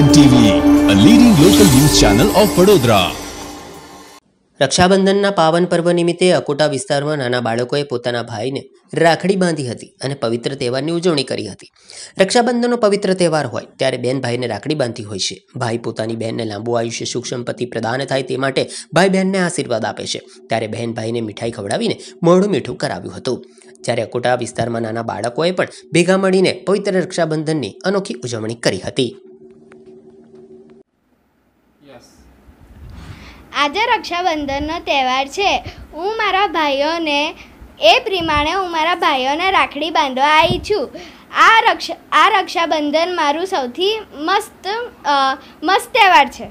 N TV a leading local news channel of Vadodara રક્ષાબંધનના પાવન પર્વ નિમિત્તે અકોટા વિસ્તારમાં નાના બાળકોએ પોતાના ભાઈને રાખડી બાંધી હતી અને પવિત્ર તહેવારની ઉજવણી કરી હતી રક્ષાબંધનનો પવિત્ર તહેવાર હોય ત્યારે બેન ભાઈને રાખડી બાંધી હોય છે ભાઈ પોતાની બહેનને લાંબુ આયુષ્ય સુખ સંપત્તિ પ્રદાન થાય તે માટે ભાઈ બહેનને આશીર્વાદ આપે છે ત્યારે બહેન ભાઈને મીઠાઈ ખવડાવીને મોઢું મીઠું કરાવ્યું હતું જ્યારે અકોટા વિસ્તારમાં નાના બાળકોએ પણ ભેગા મળીને પવિત્ર રક્ષાબંધનની અનોખી ઉજવણી કરી હતી આજે રક્ષાબંધનનો તહેવાર છે હું મારા ભાઈઓને એ પ્રમાણે હું મારા ભાઈઓને રાખડી બાંધવા આવી છું આ રક્ષા આ રક્ષાબંધન મારું સૌથી મસ્ત મસ્ત તહેવાર છે